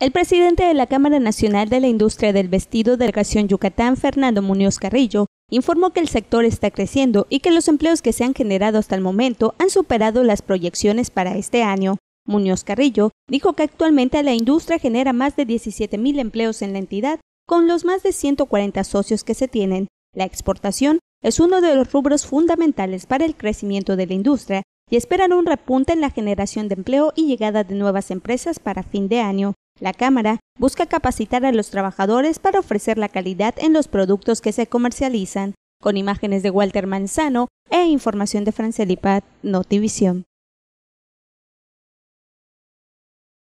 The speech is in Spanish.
El presidente de la Cámara Nacional de la Industria del Vestido de Región Yucatán, Fernando Muñoz Carrillo, informó que el sector está creciendo y que los empleos que se han generado hasta el momento han superado las proyecciones para este año. Muñoz Carrillo dijo que actualmente la industria genera más de 17.000 empleos en la entidad, con los más de 140 socios que se tienen. La exportación es uno de los rubros fundamentales para el crecimiento de la industria y esperan un repunte en la generación de empleo y llegada de nuevas empresas para fin de año. La Cámara busca capacitar a los trabajadores para ofrecer la calidad en los productos que se comercializan, con imágenes de Walter Manzano e información de Francelipat Notivisión.